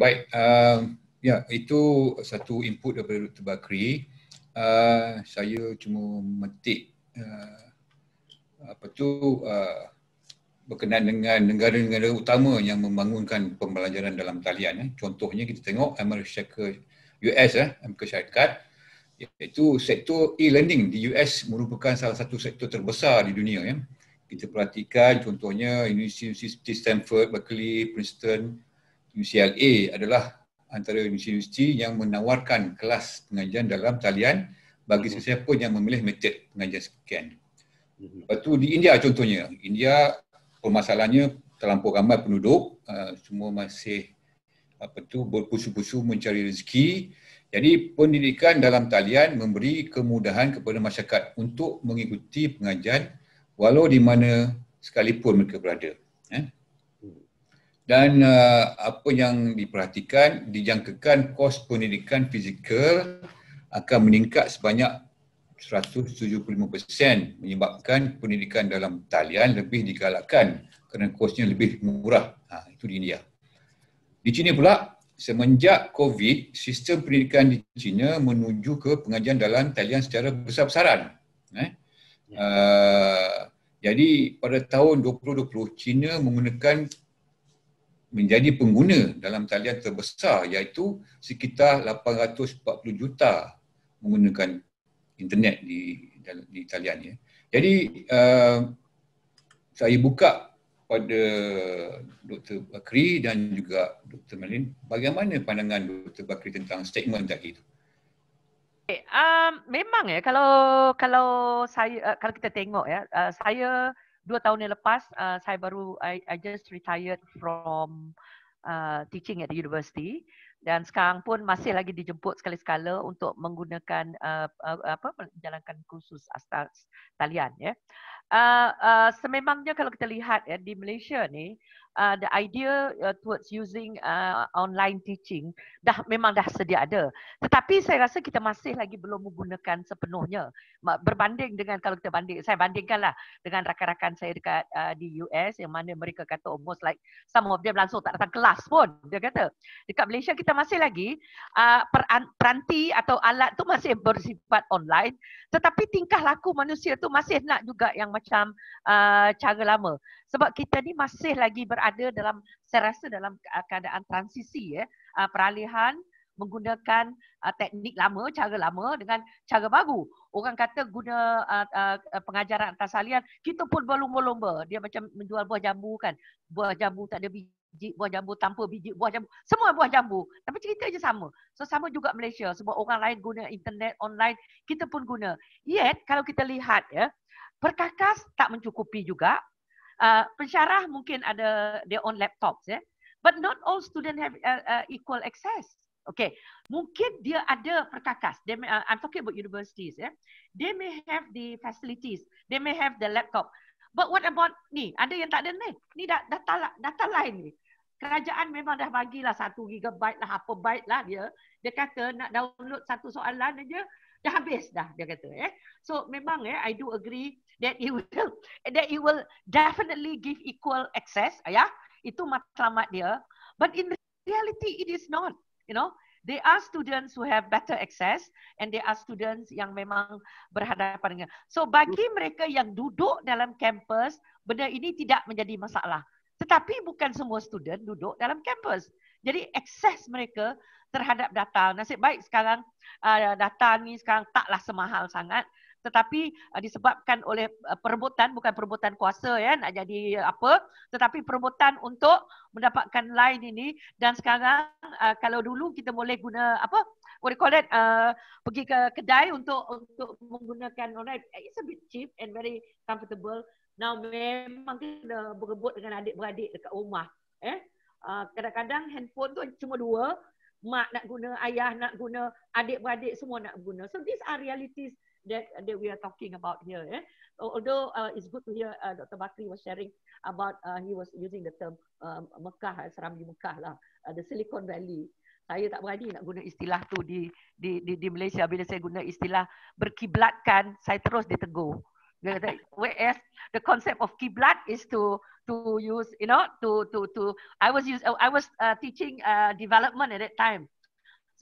Baik, uh, ya itu satu input daripada Dr. Bakri. Uh, saya cuma metik uh, apa tu uh, berkenaan dengan negara-negara utama yang membangunkan pembelajaran dalam talian. Eh. Contohnya kita tengok Amerika ke US, eh, Amerika Syarikat iaitu sektor e-learning di US merupakan salah satu sektor terbesar di dunia. Eh. Kita perhatikan contohnya universiti-universiti Stanford, Berkeley, Princeton, UCLA adalah antara universiti yang menawarkan kelas pengajian dalam talian bagi mm-hmm. sesiapa yang memilih method pengajian sekian. Mhm. Lepas tu di India contohnya, India permasalahannya terlampau ramai penduduk, uh, semua masih apa tu berpusu-pusu mencari rezeki. Jadi pendidikan dalam talian memberi kemudahan kepada masyarakat untuk mengikuti pengajian walau di mana sekalipun mereka berada. Eh? dan uh, apa yang diperhatikan dijangkakan kos pendidikan fizikal akan meningkat sebanyak 175% menyebabkan pendidikan dalam talian lebih digalakkan kerana kosnya lebih murah. Ha, itu di India. Di China pula, semenjak COVID, sistem pendidikan di China menuju ke pengajian dalam talian secara besar-besaran. Eh? Ya. Uh, jadi pada tahun 2020, China menggunakan menjadi pengguna dalam talian terbesar iaitu sekitar 840 juta menggunakan internet di di talian ya. Jadi uh, saya buka pada Dr. Bakri dan juga Dr. Malin, bagaimana pandangan Dr. Bakri tentang statement tadi itu? Okay, eh, um, memang ya kalau kalau saya uh, kalau kita tengok ya uh, saya dua tahun yang lepas uh, saya baru I, I just retired from uh, teaching at the university dan sekarang pun masih lagi dijemput sekali-sekala untuk menggunakan uh, uh, apa menjalankan kursus asas talian ya. Yeah uh, uh, sememangnya kalau kita lihat ya, di Malaysia ni uh, the idea uh, towards using uh, online teaching dah memang dah sedia ada tetapi saya rasa kita masih lagi belum menggunakan sepenuhnya berbanding dengan kalau kita banding saya bandingkanlah dengan rakan-rakan saya dekat uh, di US yang mana mereka kata almost like some of them langsung tak datang kelas pun dia kata dekat Malaysia kita masih lagi uh, peran- peranti atau alat tu masih bersifat online tetapi tingkah laku manusia tu masih nak juga yang macam uh, cara lama. Sebab kita ni masih lagi berada dalam saya rasa dalam uh, keadaan transisi ya, uh, peralihan menggunakan uh, teknik lama, cara lama dengan cara baru. Orang kata guna uh, uh, uh pengajaran atas alian, kita pun berlumba-lumba. Dia macam menjual buah jambu kan. Buah jambu tak ada biji, buah jambu tanpa biji, buah jambu. Semua buah jambu. Tapi cerita je sama. So sama juga Malaysia. Sebab orang lain guna internet, online, kita pun guna. Yet, kalau kita lihat ya, perkakas tak mencukupi juga. Uh, pensyarah mungkin ada their own laptops. Yeah? But not all student have uh, uh, equal access. Okay, mungkin dia ada perkakas. They may, uh, I'm talking about universities. Yeah? They may have the facilities. They may have the laptop. But what about ni? Ada yang tak ada ni? Ni data, data lain ni. Kerajaan memang dah bagilah satu gigabyte lah, apa byte lah dia. Dia kata nak download satu soalan aja, dah habis dah dia kata eh so memang eh i do agree that it will that it will definitely give equal access ah, ya yeah? itu matlamat dia but in reality it is not you know there are students who have better access and there are students yang memang berhadapan dengan so bagi mereka yang duduk dalam kampus benda ini tidak menjadi masalah tetapi bukan semua student duduk dalam kampus jadi akses mereka terhadap data. Nasib baik sekarang uh, data ni sekarang taklah semahal sangat tetapi uh, disebabkan oleh uh, perebutan bukan perebutan kuasa ya nak jadi uh, apa tetapi perebutan untuk mendapatkan line ini dan sekarang uh, kalau dulu kita boleh guna apa what you call it uh, pergi ke kedai untuk untuk menggunakan online eh, it's a bit cheap and very comfortable now memang kita berebut dengan adik-beradik dekat rumah eh Ah, kadang-kadang handphone tu cuma dua mak nak guna ayah nak guna adik-beradik semua nak guna so these are realities that that we are talking about here eh although uh, it's good to hear uh, Dr Bakri was sharing about uh, he was using the term uh, Mekah eh, Serambi Mekah lah uh, the Silicon Valley saya tak berani nak guna istilah tu di di di, di Malaysia bila saya guna istilah berkiblatkan saya terus ditegur dia kata WS the concept of kiblat is to to use you know to to to i was use i was uh, teaching uh, development at that time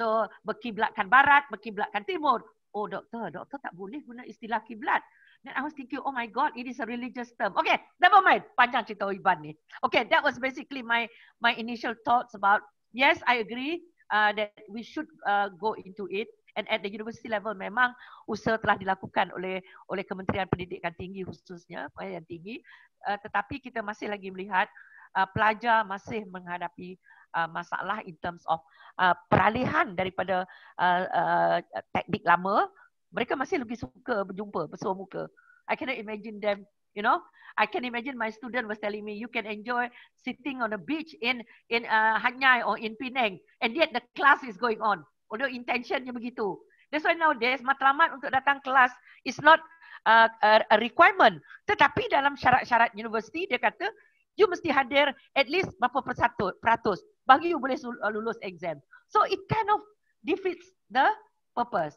so berkiblat kan barat berkiblat kan timur oh doktor doktor tak boleh guna istilah kiblat Then I was thinking, oh my God, it is a religious term. Okay, never mind. Panjang cerita Iban ni. Okay, that was basically my my initial thoughts about, yes, I agree uh, that we should uh, go into it and at the university level memang usaha telah dilakukan oleh oleh Kementerian Pendidikan Tinggi khususnya eh, yang tinggi uh, tetapi kita masih lagi melihat uh, pelajar masih menghadapi uh, masalah in terms of uh, peralihan daripada uh, uh, teknik lama mereka masih lebih suka berjumpa bersua muka i cannot imagine them you know i can imagine my student was telling me you can enjoy sitting on the beach in in uh, hanyai or in penang and yet the class is going on Although intentionnya begitu. That's why nowadays matlamat untuk datang kelas is not a, uh, a, a requirement. Tetapi dalam syarat-syarat universiti dia kata you mesti hadir at least berapa persatu, peratus bagi you boleh uh, lulus exam. So it kind of defeats the purpose.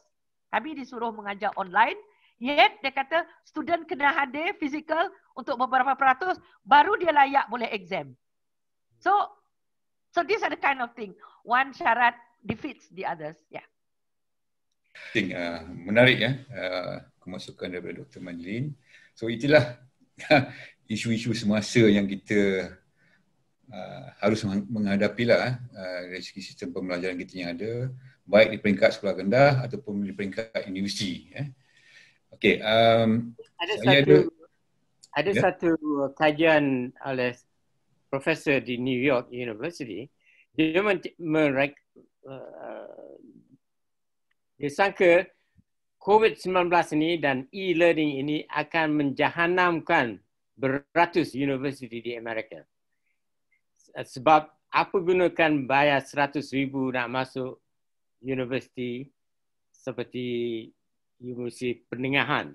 Kami disuruh mengajar online yet dia kata student kena hadir physical untuk beberapa peratus baru dia layak boleh exam. So so this are the kind of thing. One syarat defeats the others. Yeah. Think uh, menarik ya uh, kemasukan daripada Dr. Manlin. So itulah isu-isu semasa yang kita uh, harus menghadapi lah eh, uh, dari segi sistem pembelajaran kita yang ada baik di peringkat sekolah rendah ataupun di peringkat universiti. Eh. Okay, um, ada saya satu, ada, ada ya? satu kajian oleh Profesor di New York University. Dia men- Uh, dia sangka COVID-19 ini dan e-learning ini akan menjahanamkan beratus universiti di Amerika. Uh, sebab apa gunakan bayar seratus ribu nak masuk universiti seperti universiti pendengahan.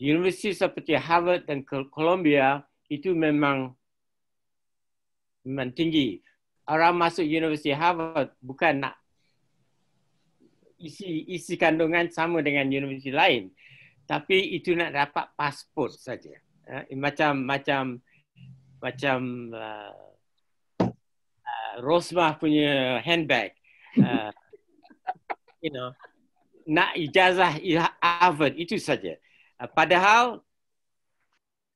Universiti seperti Harvard dan Columbia itu memang memang tinggi orang masuk University Harvard bukan nak isi isi kandungan sama dengan universiti lain tapi itu nak dapat pasport saja uh, macam macam macam uh, uh, Rosmah punya handbag uh, you know nak ijazah Harvard itu saja uh, padahal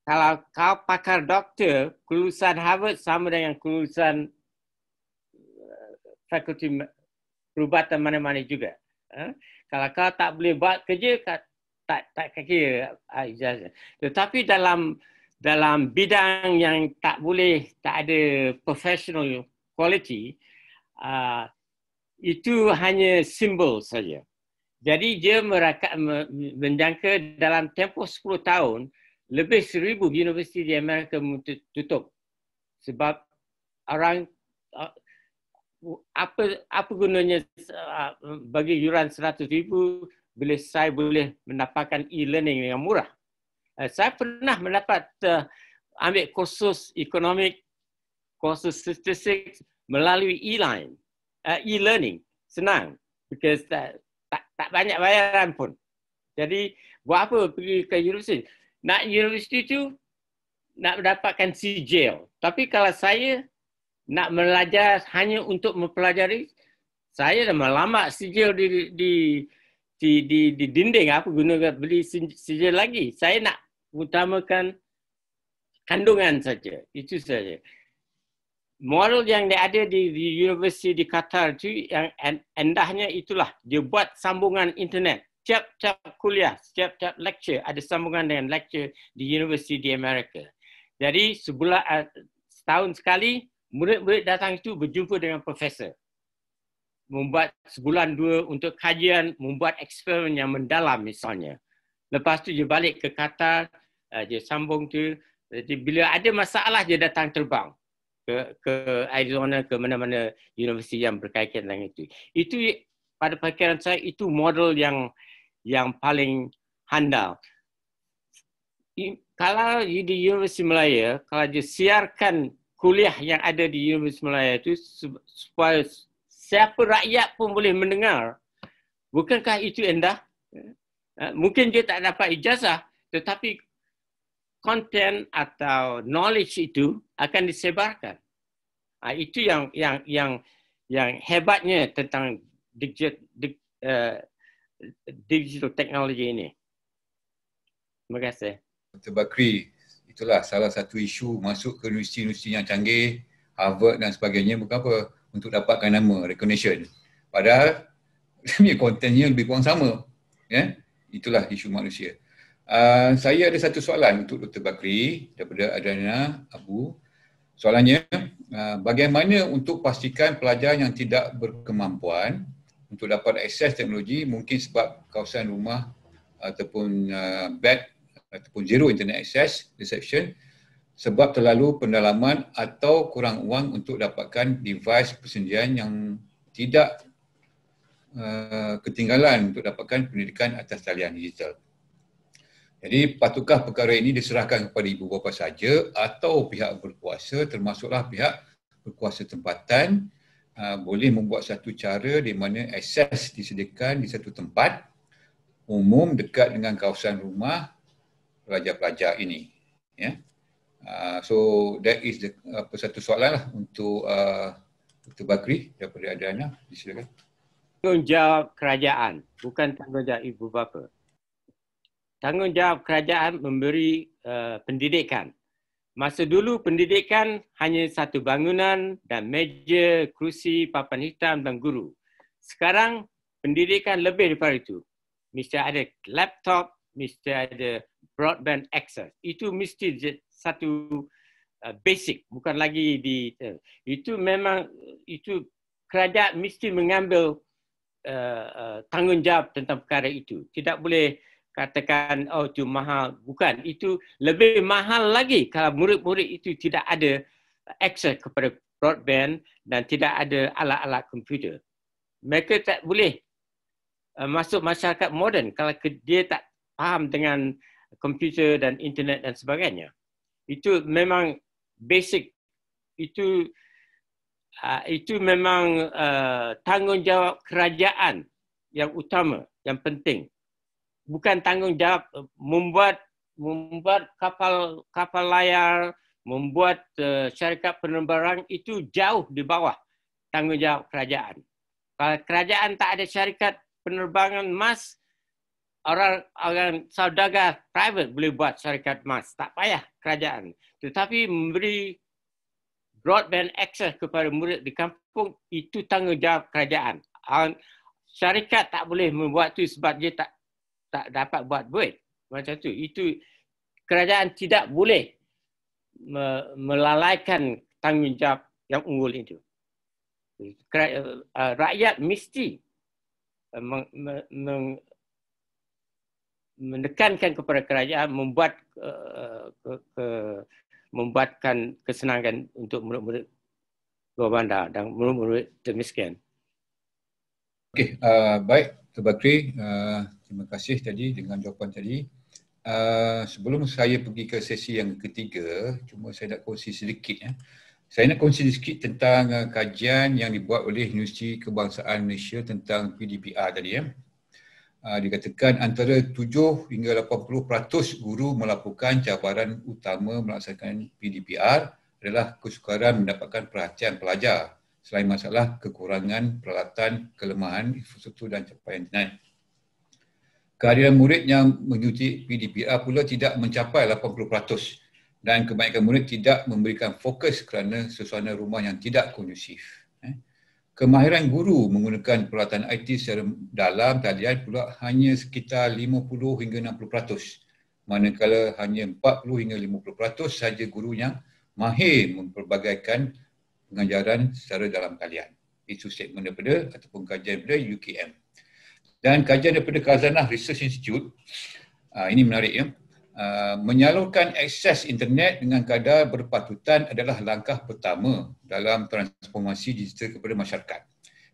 kalau kau pakar doktor, kelulusan Harvard sama dengan kelulusan fakulti perubatan mana-mana juga. Ha? Kalau kau tak boleh buat kerja, tak tak kira ah, ijazah. Tetapi dalam dalam bidang yang tak boleh, tak ada professional quality, uh, itu hanya simbol saja. Jadi dia meraka, menjangka dalam tempoh 10 tahun, lebih seribu universiti di Amerika tutup. Sebab orang, apa apa gunanya uh, bagi yuran seratus ribu? Boleh saya boleh mendapatkan e-learning yang murah. Uh, saya pernah mendapat uh, ambil kursus ekonomi, kursus statistik melalui e-line, e-learning. Senang because tak, tak, tak banyak bayaran pun. Jadi buat apa pergi ke universiti? Nak universiti tu nak mendapatkan sijil. Tapi kalau saya nak belajar hanya untuk mempelajari saya dah melamak sijil di di di di, di dinding apa guna beli sijil lagi saya nak utamakan kandungan saja itu saja model yang dia ada di, di universiti di Qatar tu yang endahnya itulah dia buat sambungan internet setiap setiap kuliah setiap setiap lecture ada sambungan dengan lecture di universiti di Amerika jadi sebulan eh, setahun sekali murid-murid datang itu berjumpa dengan profesor. Membuat sebulan dua untuk kajian, membuat eksperimen yang mendalam misalnya. Lepas tu dia balik ke Qatar, eh, dia sambung tu. Jadi bila ada masalah dia datang terbang ke, ke Arizona, ke mana-mana universiti yang berkaitan dengan itu. Itu pada perkiraan saya itu model yang yang paling handal. kalau di Universiti Melayu, kalau dia siarkan kuliah yang ada di Universiti Malaya itu supaya siapa rakyat pun boleh mendengar. Bukankah itu indah? Eh, mungkin dia tak dapat ijazah tetapi konten atau knowledge itu akan disebarkan. Ah, itu yang yang yang yang hebatnya tentang digital, eh, digital technology ini. Terima kasih. Dr. Bakri, itulah salah satu isu masuk ke universiti-universiti yang canggih Harvard dan sebagainya bukan apa untuk dapatkan nama recognition padahal dia kontennya lebih kurang sama ya yeah? itulah isu manusia uh, saya ada satu soalan untuk Dr. Bakri daripada Adana Abu soalannya uh, bagaimana untuk pastikan pelajar yang tidak berkemampuan untuk dapat akses teknologi mungkin sebab kawasan rumah ataupun uh, ah, bad ataupun zero internet access reception sebab terlalu pendalaman atau kurang wang untuk dapatkan device persendirian yang tidak uh, ketinggalan untuk dapatkan pendidikan atas talian digital. Jadi patutkah perkara ini diserahkan kepada ibu bapa saja atau pihak berkuasa termasuklah pihak berkuasa tempatan uh, boleh membuat satu cara di mana akses disediakan di satu tempat umum dekat dengan kawasan rumah pelajar-pelajar ini. Ya. Yeah. Uh, so that is the apa uh, satu soalan lah untuk uh, ah, Dr. Bakri daripada Adriana. Silakan. Tanggungjawab kerajaan bukan tanggungjawab ibu bapa. Tanggungjawab kerajaan memberi uh, pendidikan. Masa dulu pendidikan hanya satu bangunan dan meja, kerusi, papan hitam dan guru. Sekarang pendidikan lebih daripada itu. Mesti ada laptop, mesti ada broadband access. Itu mesti satu uh, basic, bukan lagi di uh, itu memang itu kerajaan mesti mengambil uh, uh, tanggungjawab tentang perkara itu. Tidak boleh katakan oh itu mahal, bukan. Itu lebih mahal lagi kalau murid-murid itu tidak ada akses kepada broadband dan tidak ada alat-alat komputer. Mereka tak boleh uh, masuk masyarakat moden kalau dia tak faham dengan komputer dan internet dan sebagainya. Itu memang basic. Itu uh, itu memang uh, tanggungjawab kerajaan yang utama, yang penting. Bukan tanggungjawab membuat membuat kapal kapal layar, membuat uh, syarikat penerbangan itu jauh di bawah tanggungjawab kerajaan. Kalau kerajaan tak ada syarikat penerbangan mas, orang orang saudagar private boleh buat syarikat mas tak payah kerajaan tetapi memberi broadband access kepada murid di kampung itu tanggungjawab kerajaan syarikat tak boleh membuat tu sebab dia tak tak dapat buat duit macam tu itu kerajaan tidak boleh me, melalaikan tanggungjawab yang unggul itu eh, rakyat mesti eh, meng, menekankan kepada kerajaan membuat uh, ke, ke, membuatkan kesenangan untuk murid-murid luar bandar dan murid-murid termiskin. Okey, uh, baik Tuan Bakri, uh, terima kasih tadi dengan jawapan tadi. Uh, sebelum saya pergi ke sesi yang ketiga, cuma saya nak kongsi sedikit. Ya. Saya nak kongsi sedikit tentang uh, kajian yang dibuat oleh Universiti Kebangsaan Malaysia tentang PDPR tadi. Ya. Ah, dikatakan antara 7 hingga 80% guru melakukan cabaran utama melaksanakan PDPR adalah kesukaran mendapatkan perhatian pelajar selain masalah kekurangan peralatan, kelemahan infrastruktur dan capaian jenayah. Kehadiran murid yang mengikuti PDPR pula tidak mencapai 80% dan kebanyakan murid tidak memberikan fokus kerana sesuatu rumah yang tidak kondusif. Kemahiran guru menggunakan peralatan IT secara dalam talian pula hanya sekitar 50 hingga 60 peratus. Manakala hanya 40 hingga 50 peratus sahaja guru yang mahir memperbagaikan pengajaran secara dalam talian. Itu statement daripada ataupun kajian daripada UKM. Dan kajian daripada Kazanah Research Institute, ah, ini menarik ya, Uh, menyalurkan akses internet dengan kadar berpatutan adalah langkah pertama dalam transformasi digital kepada masyarakat.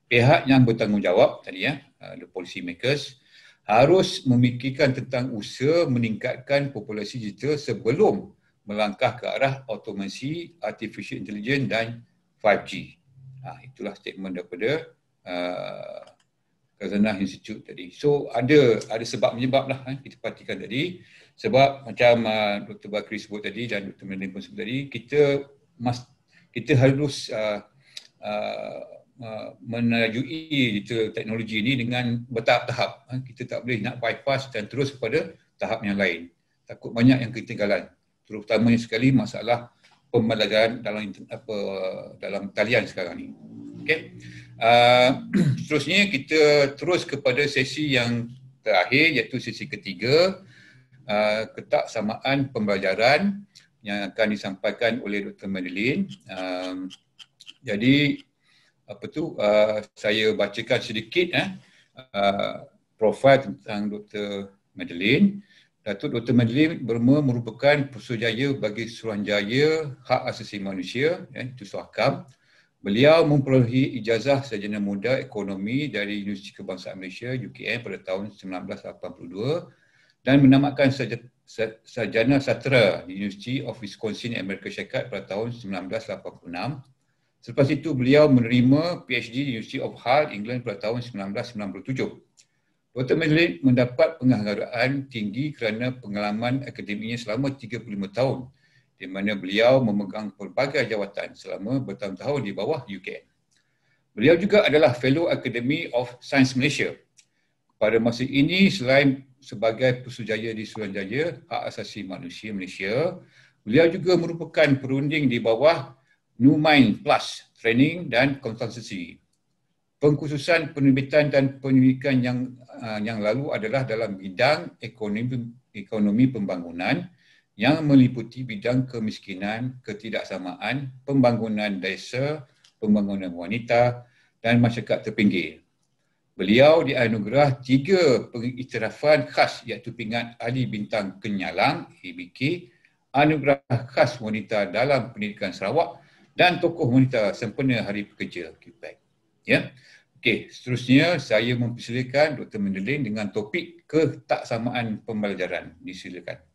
Pihak yang bertanggungjawab tadi ya, uh, the policy makers harus memikirkan tentang usaha meningkatkan populasi digital sebelum melangkah ke arah automasi, artificial intelligence dan 5G. Nah, ha, itulah statement daripada uh, Kazanah Institute tadi. So ada ada sebab menyebab lah eh, kita perhatikan tadi sebab macam uh, ah, Dr. Bakri sebut tadi dan Dr. Melin pun sebut tadi kita must kita harus uh, uh, menajui teknologi ini dengan bertahap-tahap kita tak boleh nak bypass dan terus kepada tahap yang lain takut banyak yang ketinggalan terutamanya sekali masalah pembelajaran dalam apa dalam talian sekarang ni Okay. uh, seterusnya kita terus kepada sesi yang terakhir iaitu sesi ketiga Uh, ketaksamaan pembelajaran yang akan disampaikan oleh Dr. Madeline. Uh, jadi apa tu uh, saya bacakan sedikit eh uh, profil tentang Dr. Madeline. Datuk Dr. Madeline Burma merupakan pesuruhjaya bagi Suruhanjaya Hak Asasi Manusia, eh, itu suhakam. Beliau memperolehi ijazah sarjana muda ekonomi dari Universiti Kebangsaan Malaysia, UKM pada tahun 1982 dan menamatkan sarjana sastra University of Wisconsin Amerika Syarikat pada tahun 1986. Selepas itu beliau menerima PhD di University of Hull England pada tahun 1997. Dr. Madeline mendapat penghargaan tinggi kerana pengalaman akademiknya selama 35 tahun di mana beliau memegang pelbagai jawatan selama bertahun-tahun di bawah UKM. Beliau juga adalah Fellow Academy of Science Malaysia. Pada masa ini, selain sebagai pesuruhjaya di Suruhanjaya Hak Asasi Manusia Malaysia. Beliau juga merupakan perunding di bawah New Mind Plus Training dan Konsultansi. Pengkhususan penerbitan dan penyelidikan yang uh, yang lalu adalah dalam bidang ekonomi, ekonomi pembangunan yang meliputi bidang kemiskinan, ketidaksamaan, pembangunan desa, pembangunan wanita dan masyarakat terpinggir. Beliau dianugerah tiga pengiktirafan khas iaitu pingat Ali bintang kenyalang IBK, anugerah khas wanita dalam pendidikan Sarawak dan tokoh wanita sempena hari pekerja QPAC. Ya. Okey, seterusnya saya mempersilakan Dr. Mendelin dengan topik ketaksamaan pembelajaran. Disilakan.